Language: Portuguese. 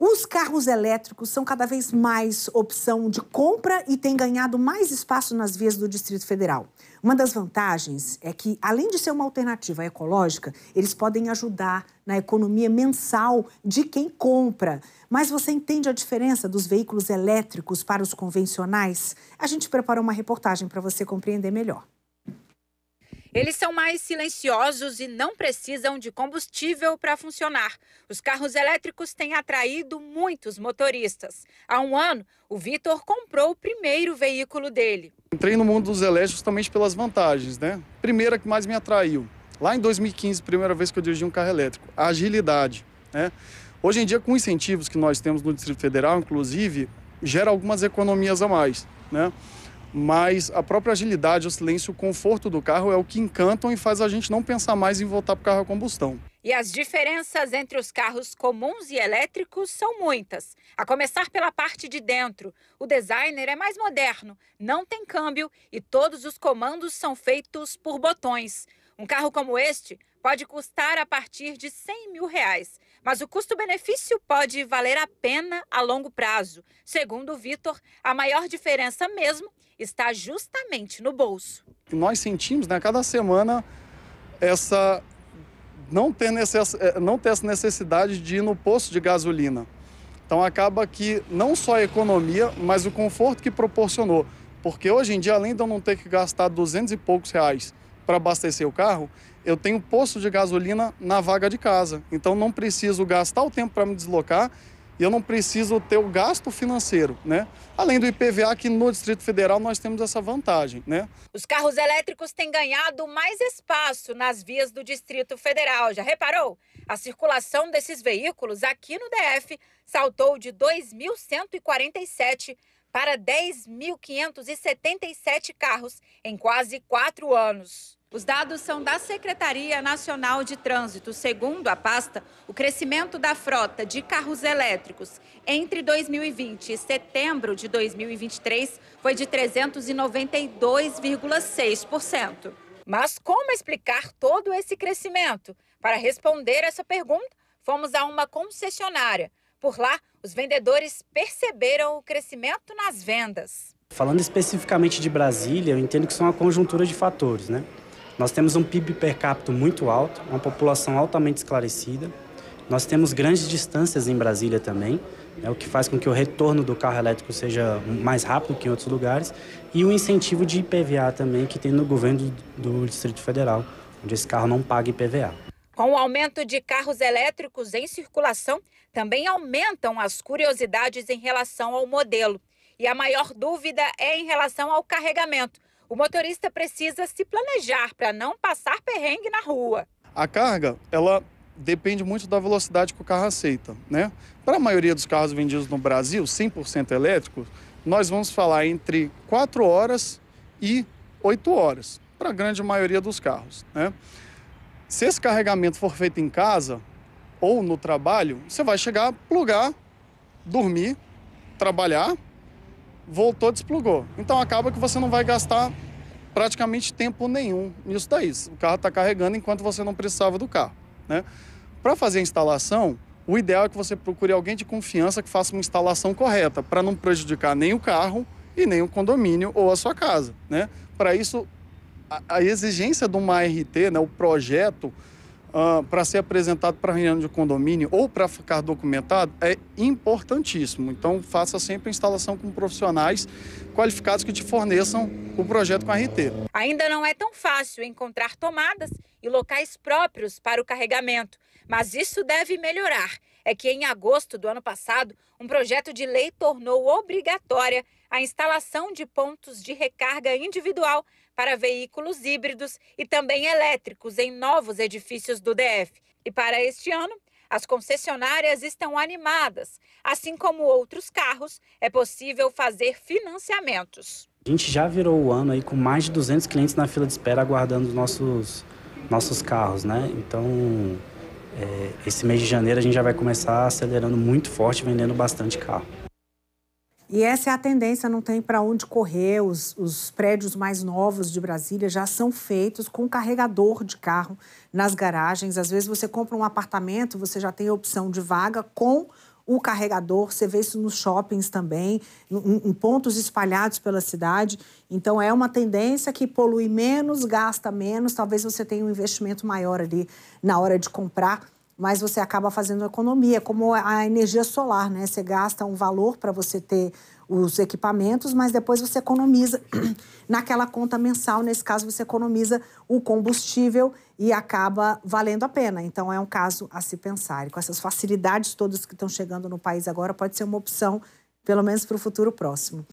Os carros elétricos são cada vez mais opção de compra e têm ganhado mais espaço nas vias do Distrito Federal. Uma das vantagens é que, além de ser uma alternativa ecológica, eles podem ajudar na economia mensal de quem compra. Mas você entende a diferença dos veículos elétricos para os convencionais? A gente preparou uma reportagem para você compreender melhor. Eles são mais silenciosos e não precisam de combustível para funcionar. Os carros elétricos têm atraído muitos motoristas. Há um ano, o Vitor comprou o primeiro veículo dele. Entrei no mundo dos elétricos justamente pelas vantagens, né? Primeira que mais me atraiu, lá em 2015, primeira vez que eu dirigi um carro elétrico, a agilidade, né? Hoje em dia, com incentivos que nós temos no Distrito Federal, inclusive, gera algumas economias a mais, né? mas a própria agilidade, o silêncio, o conforto do carro é o que encantam e faz a gente não pensar mais em voltar para o carro a combustão. E as diferenças entre os carros comuns e elétricos são muitas. A começar pela parte de dentro. O designer é mais moderno, não tem câmbio e todos os comandos são feitos por botões. Um carro como este pode custar a partir de 100 mil reais, mas o custo-benefício pode valer a pena a longo prazo. Segundo o Vitor, a maior diferença mesmo está justamente no bolso. Nós sentimos, né, cada semana, essa não ter, necess... Eh, não ter essa necessidade de ir no posto de gasolina. Então acaba que não só a economia, mas o conforto que proporcionou. Porque hoje em dia, além de eu não ter que gastar 200 e poucos reais para abastecer o carro, eu tenho posto de gasolina na vaga de casa. Então não preciso gastar o tempo para me deslocar e eu não preciso ter o gasto financeiro, né? Além do IPVA, que no Distrito Federal nós temos essa vantagem, né? Os carros elétricos têm ganhado mais espaço nas vias do Distrito Federal. Já reparou? A circulação desses veículos aqui no DF saltou de 2.147 para 10.577 carros em quase quatro anos. Os dados são da Secretaria Nacional de Trânsito. Segundo a pasta, o crescimento da frota de carros elétricos entre 2020 e setembro de 2023 foi de 392,6%. Mas como explicar todo esse crescimento? Para responder essa pergunta, fomos a uma concessionária. Por lá, os vendedores perceberam o crescimento nas vendas. Falando especificamente de Brasília, eu entendo que são uma conjuntura de fatores, né? Nós temos um PIB per capita muito alto, uma população altamente esclarecida. Nós temos grandes distâncias em Brasília também, né, o que faz com que o retorno do carro elétrico seja mais rápido que em outros lugares. E o incentivo de IPVA também que tem no governo do, do Distrito Federal, onde esse carro não paga IPVA. Com o aumento de carros elétricos em circulação, também aumentam as curiosidades em relação ao modelo. E a maior dúvida é em relação ao carregamento, o motorista precisa se planejar para não passar perrengue na rua. A carga, ela depende muito da velocidade que o carro aceita, né? Para a maioria dos carros vendidos no Brasil, 100% elétricos, nós vamos falar entre 4 horas e 8 horas, para a grande maioria dos carros, né? Se esse carregamento for feito em casa ou no trabalho, você vai chegar, plugar, dormir, trabalhar voltou, desplugou. Então acaba que você não vai gastar praticamente tempo nenhum nisso daí. O carro está carregando enquanto você não precisava do carro. Né? Para fazer a instalação, o ideal é que você procure alguém de confiança que faça uma instalação correta, para não prejudicar nem o carro e nem o condomínio ou a sua casa. Né? Para isso, a, a, exigência de uma RT, né, o projeto, ah, para ser apresentado para reunião de condomínio ou para ficar documentado é importantíssimo. Então, faça sempre a instalação com profissionais qualificados que te forneçam o projeto com a RT. Ainda não é tão fácil encontrar tomadas e locais próprios para o carregamento, mas isso deve melhorar. É que em agosto do ano passado, um projeto de lei tornou obrigatória a instalação de pontos de recarga individual para veículos híbridos e também elétricos em novos edifícios do DF. E para este ano, as concessionárias estão animadas. Assim como outros carros, é possível fazer financiamentos. A gente já virou o ano aí com mais de 200 clientes na fila de espera aguardando os nossos, nossos carros, né? Então, é, esse mês de janeiro a gente já vai começar acelerando muito forte, vendendo bastante carro. E essa é a tendência, não tem para onde correr. Os, os prédios mais novos de Brasília já são feitos com carregador de carro nas garagens. Às vezes você compra um apartamento, você já tem a opção de vaga com o carregador, você vê isso nos shoppings também, em, em, pontos espalhados pela cidade. Então, é uma tendência que polui menos, gasta menos, talvez você tenha um investimento maior ali na hora de comprar mas você acaba fazendo economia, como a energia solar, né? Você gasta um valor para você ter os equipamentos, mas depois você economiza naquela conta mensal, nesse caso você economiza o combustível e acaba valendo a pena. Então é um caso a se pensar. E com essas facilidades todas que estão chegando no país agora, pode ser uma opção, pelo menos para o futuro próximo.